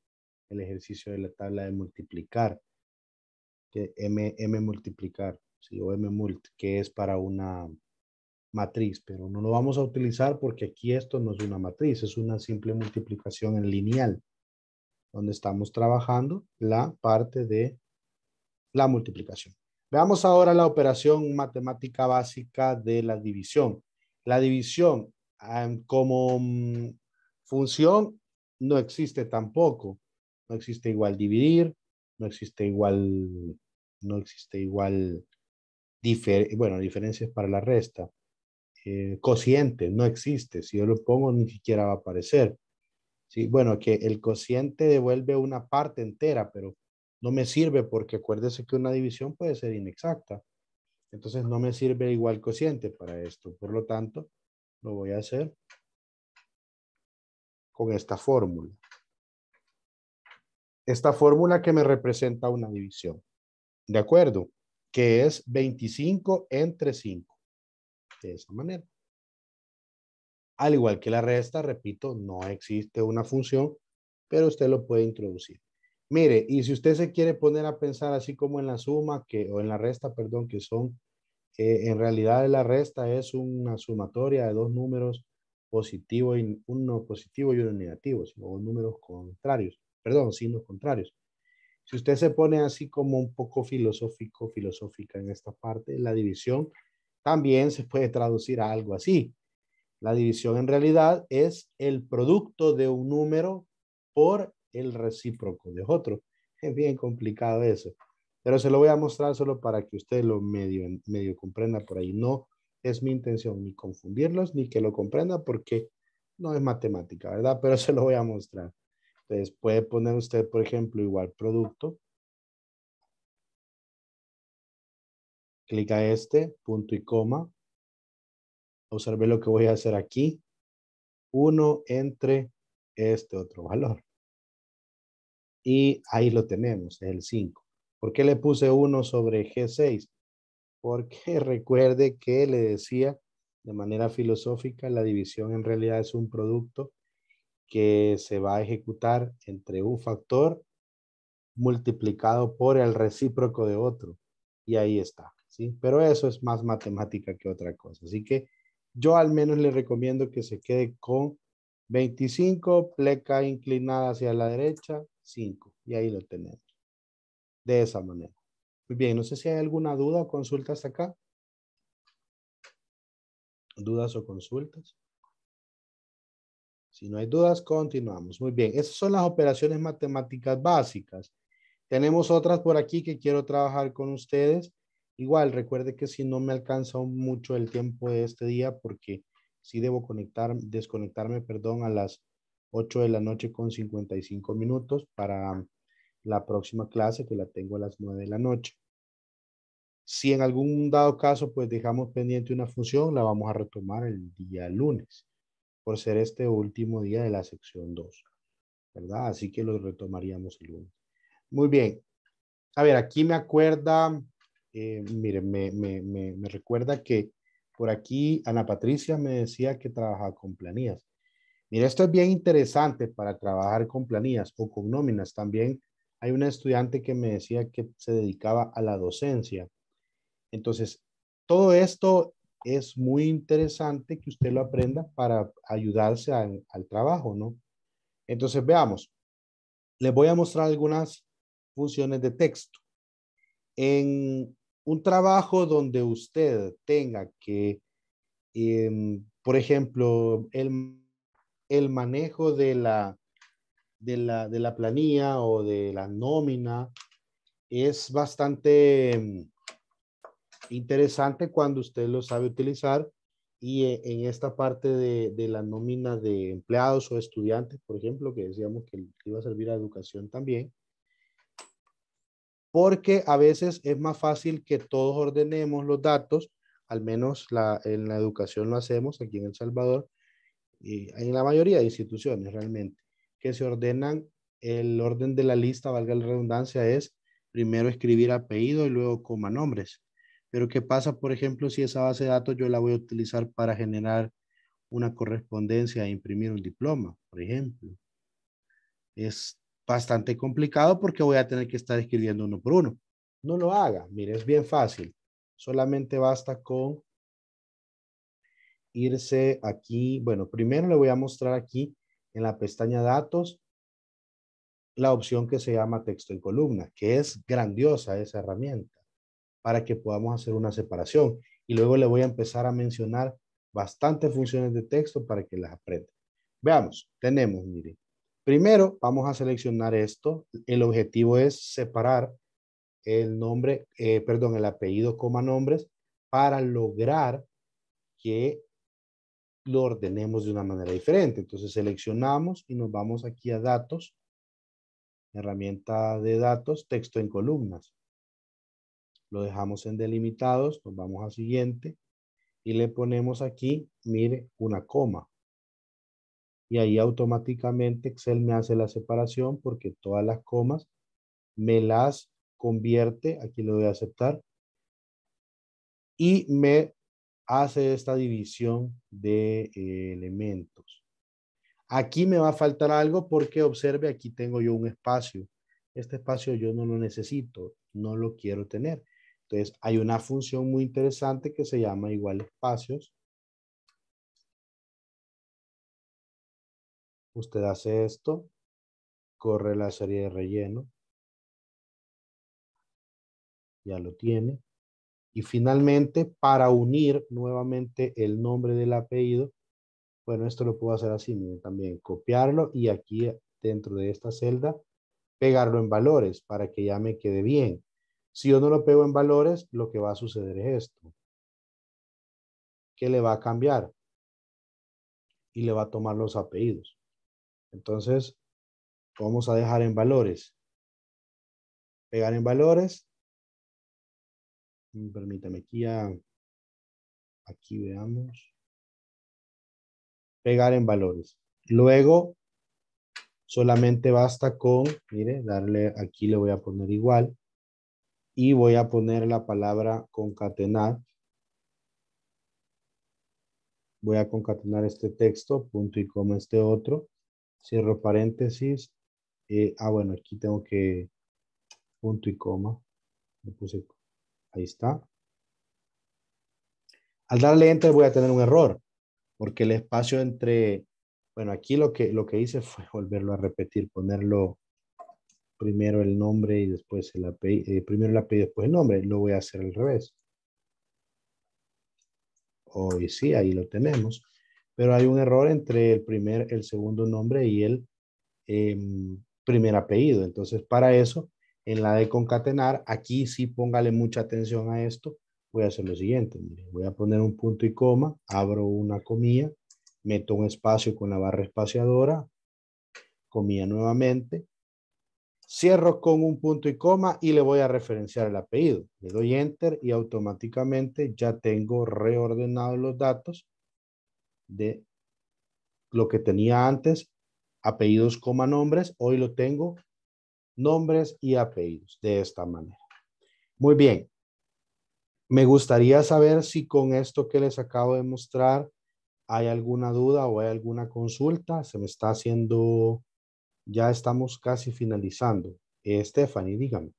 el ejercicio de la tabla de multiplicar, que M, M multiplicar, o M mult, que es para una, matriz, pero no lo vamos a utilizar porque aquí esto no es una matriz, es una simple multiplicación en lineal, donde estamos trabajando la parte de la multiplicación. Veamos ahora la operación matemática básica de la división. La división como mm, función no existe tampoco. No existe igual dividir, no existe igual, no existe igual, bueno, diferencias para la resta. Eh, cociente, no existe. Si yo lo pongo, ni siquiera va a aparecer. Sí, bueno, que el cociente devuelve una parte entera, pero no me sirve porque acuérdese que una división puede ser inexacta. Entonces no me sirve igual cociente para esto. Por lo tanto, lo voy a hacer con esta fórmula. Esta fórmula que me representa una división. ¿De acuerdo? Que es 25 entre 5 de esa manera. Al igual que la resta, repito, no existe una función, pero usted lo puede introducir. Mire, y si usted se quiere poner a pensar así como en la suma, que, o en la resta, perdón, que son, eh, en realidad la resta es una sumatoria de dos números positivos, uno positivo y uno negativo, sino números contrarios, perdón, signos contrarios. Si usted se pone así como un poco filosófico, filosófica en esta parte, la división también se puede traducir a algo así. La división en realidad es el producto de un número por el recíproco de otro. Es bien complicado eso, pero se lo voy a mostrar solo para que usted lo medio, medio comprenda por ahí. No es mi intención ni confundirlos ni que lo comprenda porque no es matemática, ¿verdad? Pero se lo voy a mostrar. Entonces puede poner usted, por ejemplo, igual producto clic este, punto y coma. Observe lo que voy a hacer aquí. 1 entre este otro valor. Y ahí lo tenemos, es el 5. ¿Por qué le puse 1 sobre G6? Porque recuerde que le decía de manera filosófica, la división en realidad es un producto que se va a ejecutar entre un factor multiplicado por el recíproco de otro. Y ahí está. Pero eso es más matemática que otra cosa. Así que yo al menos le recomiendo que se quede con 25, pleca inclinada hacia la derecha, 5. Y ahí lo tenemos. De esa manera. Muy bien, no sé si hay alguna duda o consulta hasta acá. ¿Dudas o consultas? Si no hay dudas, continuamos. Muy bien, esas son las operaciones matemáticas básicas. Tenemos otras por aquí que quiero trabajar con ustedes Igual, recuerde que si no me alcanza mucho el tiempo de este día, porque si debo conectar, desconectarme, perdón, a las 8 de la noche con 55 minutos para la próxima clase que la tengo a las 9 de la noche. Si en algún dado caso pues dejamos pendiente una función, la vamos a retomar el día lunes, por ser este último día de la sección 2, ¿verdad? Así que lo retomaríamos el lunes. Muy bien. A ver, aquí me acuerda eh, miren, me, recuerda que por aquí Ana Patricia me decía que trabajaba con planillas. Mira, esto es bien interesante para trabajar con planillas o con nóminas. También hay una estudiante que me decía que se dedicaba a la docencia. Entonces, todo esto es muy interesante que usted lo aprenda para ayudarse al, trabajo, ¿no? Entonces, veamos. Les voy a mostrar algunas funciones de texto. En un trabajo donde usted tenga que, em, por ejemplo, el, manejo de la, de la, planilla o de la nómina es bastante em, interesante cuando usted lo sabe utilizar y e, en esta parte de, de la nómina de empleados o estudiantes, por ejemplo, que decíamos que iba a servir a educación también, porque a veces es más fácil que todos ordenemos los datos, al menos en la educación lo hacemos aquí en El Salvador, y en la mayoría de instituciones realmente, que se ordenan, el orden de la lista, valga la redundancia, es primero escribir apellido y luego coma nombres. Pero ¿qué pasa, por ejemplo, si esa base de datos yo la voy a utilizar para generar una correspondencia e imprimir un diploma, por ejemplo? Es bastante complicado porque voy a tener que estar escribiendo uno por uno. No lo haga, mire, es bien fácil. Solamente basta con irse aquí. Bueno, primero le voy a mostrar aquí en la pestaña datos la opción que se llama texto en columna, que es grandiosa esa herramienta para que podamos hacer una separación. Y luego le voy a empezar a mencionar bastantes funciones de texto para que las aprenda. Veamos, tenemos, mire. Primero, vamos a seleccionar esto. El objetivo es separar el nombre, eh, perdón, el apellido, coma nombres, para lograr que lo ordenemos de una manera diferente. Entonces seleccionamos y nos vamos aquí a datos, herramienta de datos, texto en columnas. Lo dejamos en delimitados, nos vamos a siguiente y le ponemos aquí, mire, una coma y ahí automáticamente Excel me hace la separación porque todas las comas me las convierte, aquí lo doy a aceptar, y me hace esta división de eh, elementos. Aquí me va a faltar algo porque observe, aquí tengo yo un espacio. Este espacio yo no lo necesito, no lo quiero tener. Entonces hay una función muy interesante que se llama igual espacios Usted hace esto, corre la serie de relleno, ya lo tiene. Y finalmente, para unir nuevamente el nombre del apellido, bueno, esto lo puedo hacer así, también copiarlo y aquí dentro de esta celda pegarlo en valores para que ya me quede bien. Si yo no lo pego en valores, lo que va a suceder es esto. ¿qué le va a cambiar? Y le va a tomar los apellidos. Entonces, vamos a dejar en valores. Pegar en valores. Permítame aquí aquí veamos. Pegar en valores. Luego, solamente basta con, mire, darle, aquí le voy a poner igual. Y voy a poner la palabra concatenar. Voy a concatenar este texto, punto y coma este otro cierro paréntesis. Eh, ah, bueno, aquí tengo que punto y coma. puse, ahí está. Al darle enter voy a tener un error, porque el espacio entre, bueno, aquí lo que, lo que hice fue volverlo a repetir, ponerlo primero el nombre y después el API, eh, primero el API y después el nombre, lo voy a hacer al revés. Hoy sí, ahí lo tenemos pero hay un error entre el primer, el segundo nombre y el em, primer apellido. Entonces, para eso, en la de concatenar, aquí sí póngale mucha atención a esto. Voy a hacer lo siguiente, voy a poner un punto y coma, abro una comilla, meto un espacio con la barra espaciadora, comilla nuevamente, cierro con un punto y coma y le voy a referenciar el apellido. Le doy enter y automáticamente ya tengo reordenados los datos de lo que tenía antes, apellidos, coma, nombres. Hoy lo tengo, nombres y apellidos, de esta manera. Muy bien. Me gustaría saber si con esto que les acabo de mostrar hay alguna duda o hay alguna consulta. Se me está haciendo, ya estamos casi finalizando. Stephanie, dígame.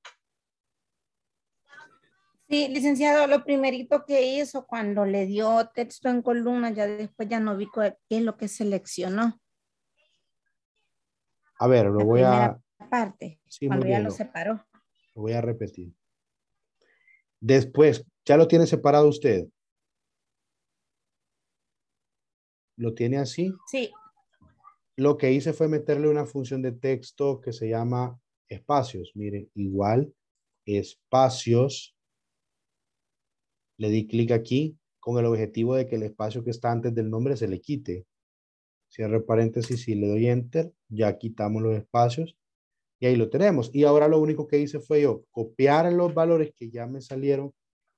Sí, licenciado, lo primerito que hizo cuando le dio texto en columna, ya después ya no vi qué es lo que seleccionó. A ver, lo voy a... Parte, sí, cuando ya lo separó. Lo voy a repetir. Después, ¿ya lo tiene separado usted? ¿Lo tiene así? Sí. Lo que hice fue meterle una función de texto que se llama espacios. Miren, igual, espacios le di clic aquí con el objetivo de que el espacio que está antes del nombre se le quite. Cierre paréntesis y le doy enter. Ya quitamos los espacios y ahí lo tenemos. Y ahora lo único que hice fue yo copiar los valores que ya me salieron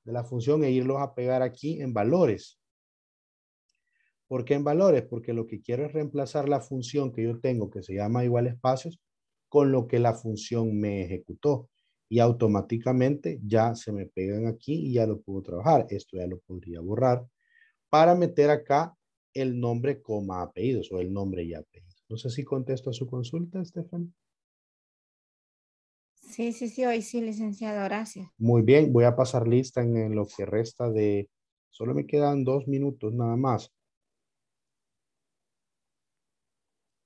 de la función e irlos a pegar aquí en valores. ¿Por qué en valores? Porque lo que quiero es reemplazar la función que yo tengo que se llama igual espacios con lo que la función me ejecutó y automáticamente ya se me pegan aquí y ya lo puedo trabajar. Esto ya lo podría borrar para meter acá el nombre coma apellidos o el nombre y apellidos. No sé si contesto a su consulta, Estefan. Sí, sí, sí, hoy sí, licenciado, gracias. Muy bien, voy a pasar lista en, en lo que resta de... Solo me quedan dos minutos nada más.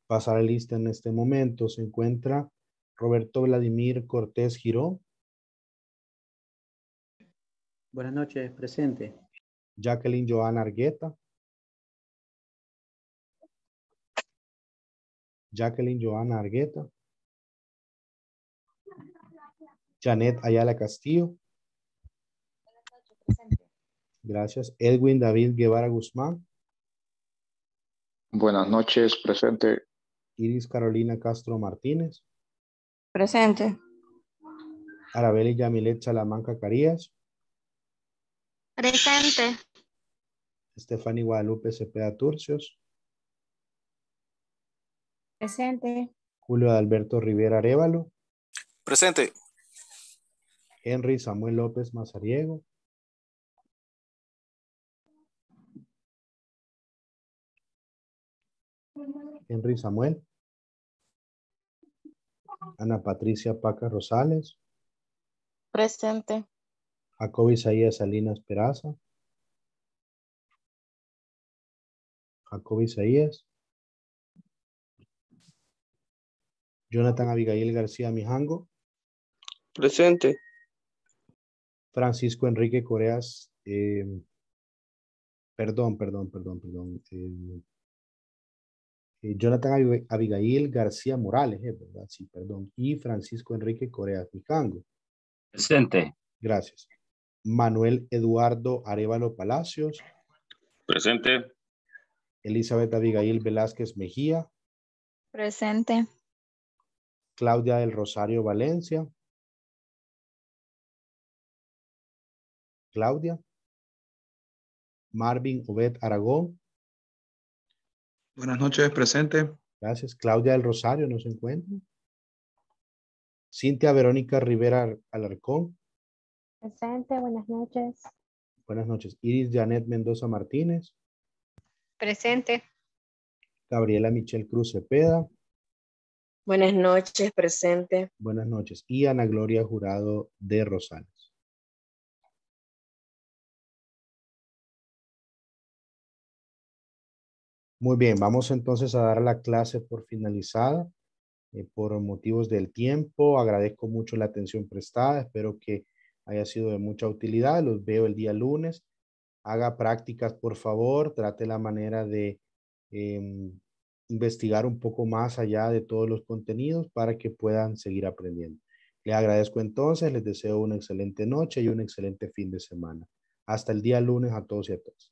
Pasar lista en este momento se encuentra Roberto Vladimir Cortés Giró. Buenas noches, presente. Jacqueline Joana Argueta. Jacqueline Joana Argueta. Janet Ayala Castillo. Gracias. Edwin David Guevara Guzmán. Buenas noches, presente. Iris Carolina Castro Martínez. Presente. Arabeli Yamilet Salamanca Carías. Presente. Estefani Guadalupe Cepeda Turcios. Presente. Julio Alberto Rivera Arevalo. Presente. Henry Samuel López Mazariego. Henry Samuel. Ana Patricia Paca Rosales. Presente. Jacob Isaías Salinas Peraza. Jacob Isaías. Jonathan Abigail García Mijango. Presente. Francisco Enrique Coreas. Eh, perdón, perdón, perdón, perdón. Eh, eh, Jonathan Abigail García Morales, eh, ¿verdad? Sí, perdón. Y Francisco Enrique Corea Picango. Presente. Gracias. Manuel Eduardo Arevalo Palacios. Presente. Elizabeth Abigail Velázquez Mejía. Presente. Claudia del Rosario Valencia. Claudia. Marvin Obed Aragón. Buenas noches, presente. Gracias. Claudia del Rosario ¿no se encuentra. Cintia Verónica Rivera Alarcón. Presente, buenas noches. Buenas noches. Iris Janet Mendoza Martínez. Presente. Gabriela Michelle Cruz Cepeda. Buenas noches, presente. Buenas noches. Y Ana Gloria Jurado de Rosal. Muy bien, vamos entonces a dar la clase por finalizada. Eh, por motivos del tiempo, agradezco mucho la atención prestada. Espero que haya sido de mucha utilidad. Los veo el día lunes. Haga prácticas, por favor. Trate la manera de em, investigar un poco más allá de todos los contenidos para que puedan seguir aprendiendo. Les agradezco entonces, les deseo una excelente noche y un excelente fin de semana. Hasta el día lunes a todos y a todas.